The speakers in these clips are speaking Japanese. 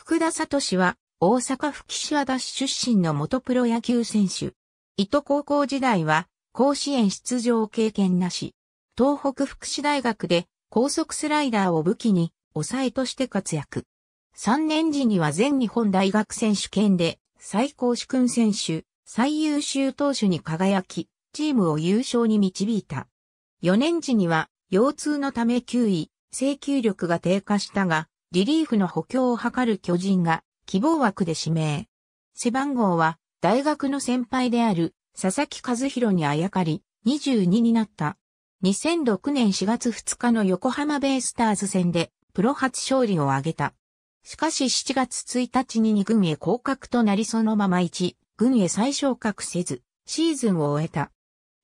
福田聡は、大阪府岸和田市出身の元プロ野球選手。伊都高校時代は、甲子園出場経験なし。東北福祉大学で、高速スライダーを武器に、抑えとして活躍。3年時には全日本大学選手権で、最高主君選手、最優秀投手に輝き、チームを優勝に導いた。4年時には、腰痛のため9位、請求力が低下したが、リリーフの補強を図る巨人が希望枠で指名。背番号は大学の先輩である佐々木和弘にあやかり22になった。2006年4月2日の横浜ベイスターズ戦でプロ初勝利を挙げた。しかし7月1日に2軍へ降格となりそのまま1軍へ再昇格せずシーズンを終えた。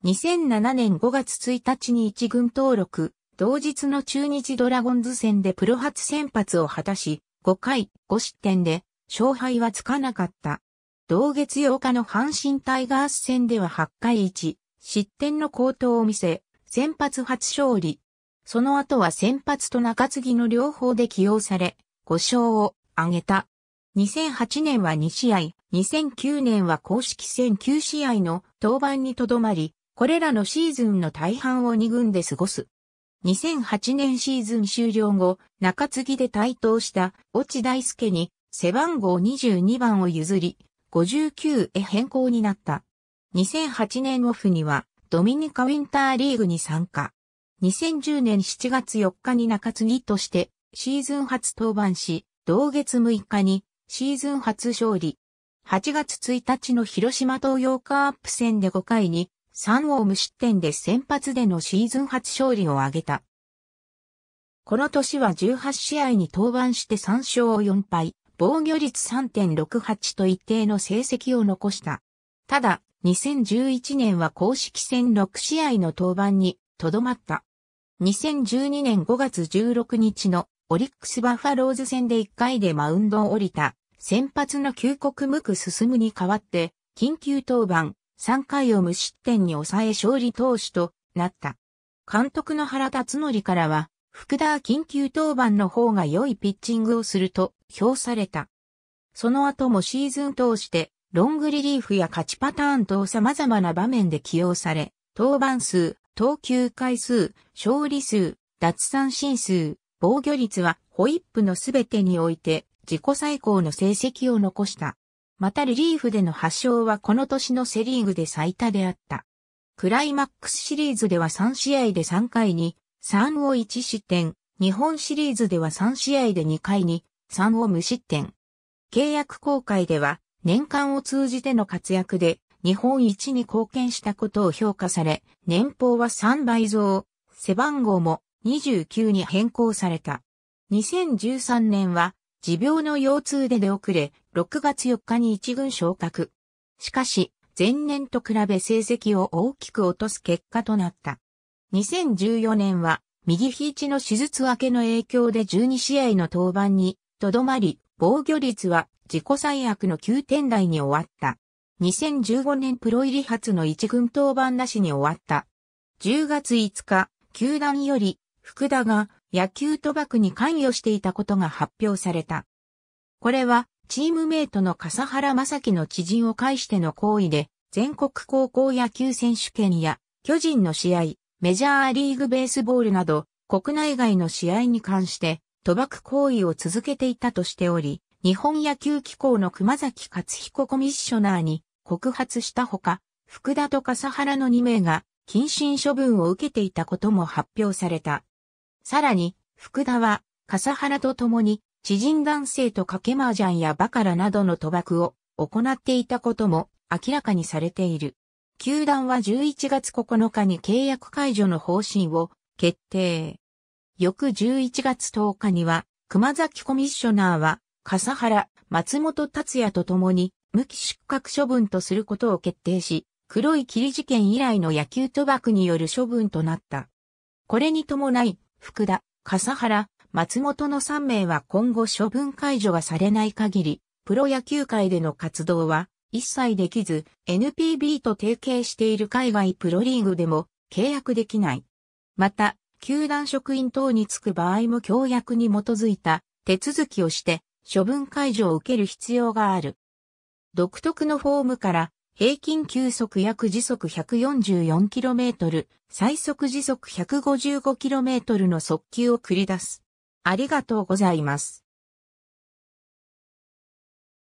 2007年5月1日に1軍登録、同日の中日ドラゴンズ戦でプロ初先発を果たし、5回5失点で勝敗はつかなかった。同月8日の阪神タイガース戦では8回1失点の高騰を見せ、先発初勝利。その後は先発と中継ぎの両方で起用され、5勝を挙げた。2008年は2試合、2009年は公式戦9試合の登板にとどまり、これらのシーズンの大半を2軍で過ごす。2008年シーズン終了後、中継ぎで台頭した落大輔に背番号22番を譲り、59へ変更になった。2008年オフにはドミニカウィンターリーグに参加。2010年7月4日に中継ぎとしてシーズン初登板し、同月6日にシーズン初勝利。8月1日の広島東洋カープ戦で5回に3を無失点で先発でのシーズン初勝利を挙げた。この年は18試合に登板して3勝を4敗、防御率3.68と一定の成績を残した。ただ、2011年は公式戦6試合の登板にとどまった。2012年5月16日のオリックスバファローズ戦で1回でマウンドを降りた先発の急国無垢進むに代わって緊急登板3回を無失点に抑え勝利投手となった。監督の原辰則からは、福田緊急登板の方が良いピッチングをすると評された。その後もシーズン通してロングリリーフや勝ちパターンと様々な場面で起用され、登板数、投球回数、勝利数、奪三振数、防御率はホイップのすべてにおいて自己最高の成績を残した。またリリーフでの発祥はこの年のセリーグで最多であった。クライマックスシリーズでは3試合で3回に3を1失点、日本シリーズでは3試合で2回に3を無失点。契約公開では年間を通じての活躍で日本一に貢献したことを評価され、年俸は3倍増、背番号も29に変更された。2013年は持病の腰痛で出遅れ、6月4日に一軍昇格。しかし、前年と比べ成績を大きく落とす結果となった。2014年は、右肘の手術明けの影響で12試合の登板に、とどまり、防御率は自己最悪の9点台に終わった。2015年プロ入り初の一軍登板なしに終わった。10月5日、球団より、福田が野球賭博に関与していたことが発表された。これはチームメイトの笠原正樹の知人を介しての行為で、全国高校野球選手権や、巨人の試合、メジャーリーグベースボールなど、国内外の試合に関して、賭博行為を続けていたとしており、日本野球機構の熊崎勝彦コミッショナーに告発したほか、福田と笠原の2名が謹慎処分を受けていたことも発表された。さらに、福田は笠原と共に知人男性と賭け麻雀やバカラなどの賭博を行っていたことも明らかにされている。球団は11月9日に契約解除の方針を決定。翌11月10日には、熊崎コミッショナーは、笠原、松本達也と共に、無期失格処分とすることを決定し、黒い霧事件以来の野球賭博による処分となった。これに伴い、福田、笠原、松本の3名は今後処分解除がされない限り、プロ野球界での活動は一切できず、NPB と提携している海外プロリーグでも契約できない。また、球団職員等に就く場合も協約に基づいた手続きをして処分解除を受ける必要がある。独特のフォームから平均球速約時速 144km、最速時速 155km の速球を繰り出す。ありがとうございます。